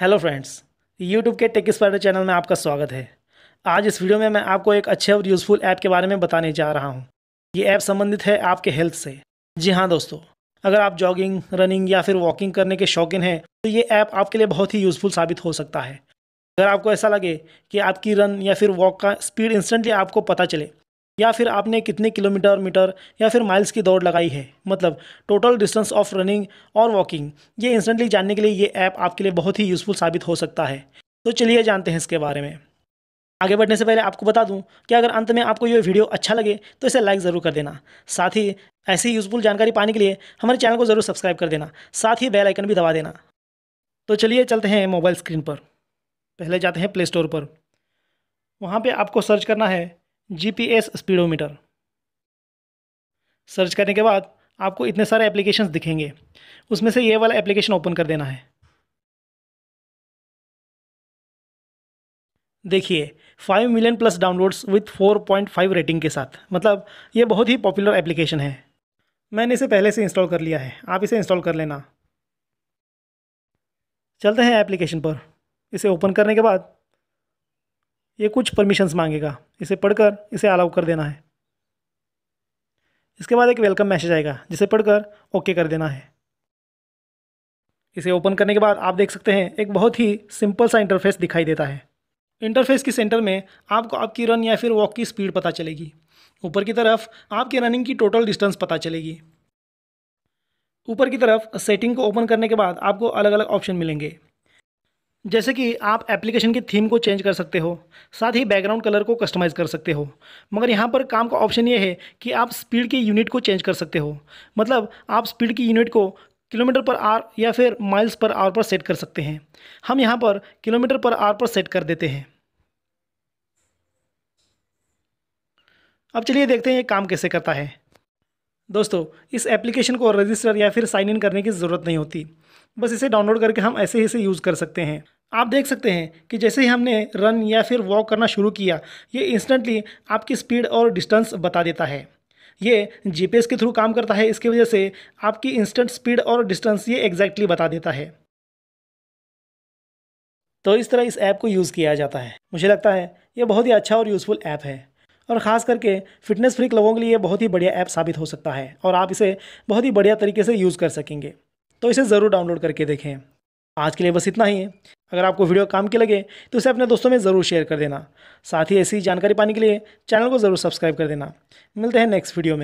hello friends YouTube के Tech Spider channel में आपका स्वागत है आज इस वीडियो में मैं आपको एक अच्छे और यूज़फुल ऐप के बारे में बताने जा रहा हूँ ये ऐप संबंधित है आपके हेल्थ से जी हाँ दोस्तों अगर आप जॉगिंग रनिंग या फिर वॉकिंग करने के शौकीन हैं तो ये ऐप आपके लिए बहुत ही यूज़फुल साबित हो सकता है अगर आपको ऐसा लगे कि आपकी रन या फिर वॉक का स्पीड इंस्टेंटली आपको पता चले या फिर आपने कितने किलोमीटर मीटर या फिर माइल्स की दौड़ लगाई है मतलब टोटल डिस्टेंस ऑफ रनिंग और वॉकिंग ये इंस्टेंटली जानने के लिए ये ऐप आपके लिए बहुत ही यूज़फुल साबित हो सकता है तो चलिए जानते हैं इसके बारे में आगे बढ़ने से पहले आपको बता दूं कि अगर अंत में आपको ये वीडियो अच्छा लगे तो इसे लाइक ज़रूर कर देना साथ ही ऐसी यूज़फुल जानकारी पाने के लिए हमारे चैनल को ज़रूर सब्सक्राइब कर देना साथ ही बेल आइकन भी दबा देना तो चलिए चलते हैं मोबाइल स्क्रीन पर पहले जाते हैं प्ले स्टोर पर वहाँ पर आपको सर्च करना है जीपीएस स्पीडोमीटर सर्च करने के बाद आपको इतने सारे एप्लीकेशंस दिखेंगे उसमें से ये वाला एप्लीकेशन ओपन कर देना है देखिए five million plus downloads with four point five rating के साथ मतलब ये बहुत ही पॉपुलर एप्लीकेशन है मैंने इसे पहले से इंस्टॉल कर लिया है आप इसे इंस्टॉल कर लेना चलते हैं एप्लीकेशन पर इसे ओपन करने के बाद ये कुछ परमिशंस मांगेगा इसे पढ़कर इसे अलाउ कर देना है इसके बाद एक वेलकम मैसेज आएगा जिसे पढ़कर ओके कर देना है इसे ओपन करने के बाद आप देख सकते हैं एक बहुत ही सिंपल सा इंटरफेस दिखाई देता है इंटरफेस के सेंटर में आपको आपकी रन या फिर वॉक की स्पीड पता चलेगी ऊपर की तरफ आपकी रनिंग की टोटल डिस्टेंस पता चलेगी ऊपर की तरफ सेटिंग को ओपन करने के बाद आपको अलग अलग ऑप्शन मिलेंगे जैसे कि आप एप्लीकेशन की थीम को चेंज कर सकते हो साथ ही बैकग्राउंड कलर को कस्टमाइज़ कर सकते हो मगर यहाँ पर काम का ऑप्शन ये है कि आप स्पीड की यूनिट को चेंज कर सकते हो मतलब आप स्पीड की यूनिट को किलोमीटर पर आर या फिर माइल्स पर आवर पर सेट कर सकते हैं हम यहाँ पर किलोमीटर पर आर पर सेट कर देते हैं अब चलिए देखते हैं ये काम कैसे करता है दोस्तों इस एप्लीकेशन को रजिस्टर या फिर साइन इन करने की ज़रूरत नहीं होती बस इसे डाउनलोड करके हम ऐसे ही इसे यूज़ कर सकते हैं आप देख सकते हैं कि जैसे ही हमने रन या फिर वॉक करना शुरू किया ये इंस्टेंटली आपकी स्पीड और डिस्टेंस बता देता है ये जीपीएस के थ्रू काम करता है इसकी वजह से आपकी इंस्टेंट स्पीड और डिस्टेंस ये एग्जैक्टली बता देता है तो इस तरह इस ऐप को यूज़ किया जाता है मुझे लगता है ये बहुत ही अच्छा और यूज़फुल ऐप है और ख़ास करके फिटनेस फ्रीक लोगों के लिए बहुत ही बढ़िया ऐप साबित हो सकता है और आप इसे बहुत ही बढ़िया तरीके से यूज़ कर सकेंगे तो इसे ज़रूर डाउनलोड करके देखें आज के लिए बस इतना ही है अगर आपको वीडियो काम की लगे तो उसे अपने दोस्तों में ज़रूर शेयर कर देना साथ ही ऐसी जानकारी पाने के लिए चैनल को ज़रूर सब्सक्राइब कर देना मिलते हैं नेक्स्ट वीडियो में